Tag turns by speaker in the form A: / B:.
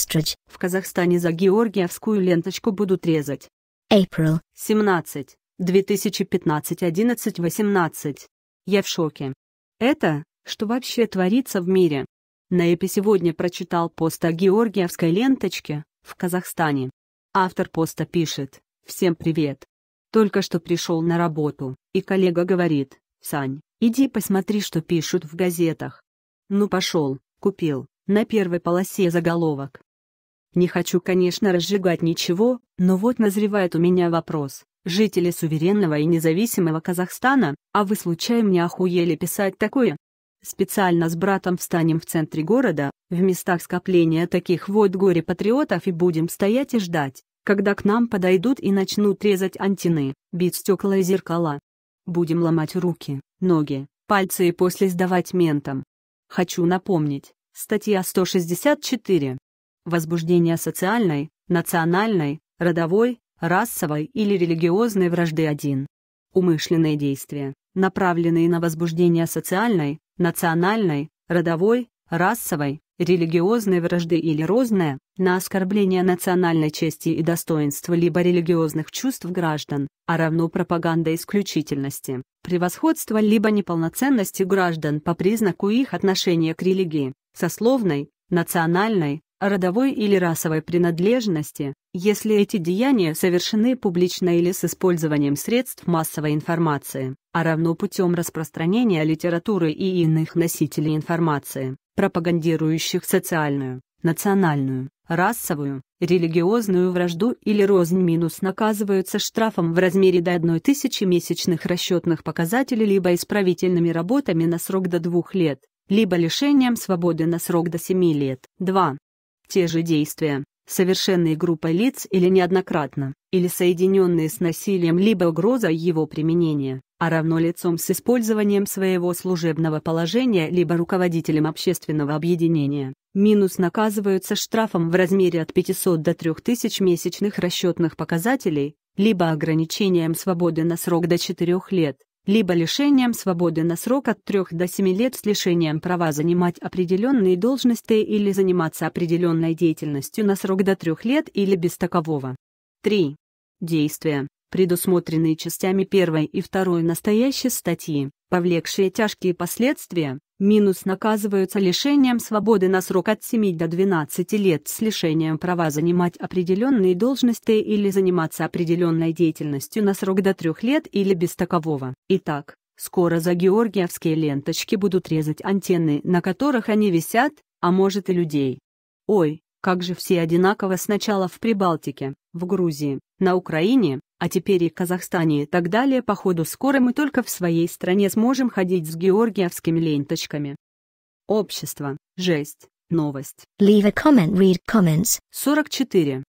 A: stretch. В Казахстане за георгиевскую ленточку будут резать. April. 17. 2015 11 18. Я в шоке. Это, что вообще творится в мире? Наэпи сегодня прочитал пост о георгиевской ленточке в Казахстане. Автор поста пишет «Всем привет! Только что пришел на работу, и коллега говорит, «Сань, иди посмотри, что пишут в газетах». Ну пошел, купил, на первой полосе заголовок не хочу, конечно, разжигать ничего, но вот назревает у меня вопрос. Жители суверенного и независимого Казахстана, а вы случайно не охуели писать такое? Специально с братом встанем в центре города, в местах скопления таких вот горе-патриотов и будем стоять и ждать, когда к нам подойдут и начнут резать антины, бить стекла и зеркала. Будем ломать руки, ноги, пальцы и после сдавать ментам. Хочу напомнить, статья 164, возбуждение социальной, национальной, родовой, расовой или религиозной вражды 1. Умышленные действия, направленные на возбуждение социальной, национальной, родовой, расовой, религиозной вражды или розное, на оскорбление национальной чести и достоинства либо религиозных чувств граждан, а равно пропаганда исключительности, превосходства либо неполноценности граждан по признаку их отношения к религии, сословной, национальной, родовой или расовой принадлежности, если эти деяния совершены публично или с использованием средств массовой информации, а равно путем распространения литературы и иных носителей информации, пропагандирующих социальную, национальную, расовую, религиозную вражду или рознь минус наказываются штрафом в размере до 1000 месячных расчетных показателей либо исправительными работами на срок до 2 лет, либо лишением свободы на срок до 7 лет. 2 те же действия, совершенные группой лиц или неоднократно, или соединенные с насилием либо угрозой его применения, а равно лицом с использованием своего служебного положения либо руководителем общественного объединения, минус наказываются штрафом в размере от 500 до 3000 месячных расчетных показателей, либо ограничением свободы на срок до 4 лет, либо лишением свободы на срок от 3 до 7 лет с лишением права занимать определенные должности или заниматься определенной деятельностью на срок до 3 лет или без такового. 3. Действия, предусмотренные частями 1 и 2 настоящей статьи, повлекшие тяжкие последствия, Минус наказываются лишением свободы на срок от 7 до 12 лет с лишением права занимать определенные должности или заниматься определенной деятельностью на срок до 3 лет или без такового. Итак, скоро за георгиевские ленточки будут резать антенны, на которых они висят, а может и людей. Ой, как же все одинаково сначала в Прибалтике, в Грузии, на Украине, а теперь и Казахстане и так далее, походу скоро мы только в своей стране сможем ходить с георгиевскими ленточками. Общество. Жесть. Новость. Leave a comment, read comments. 44.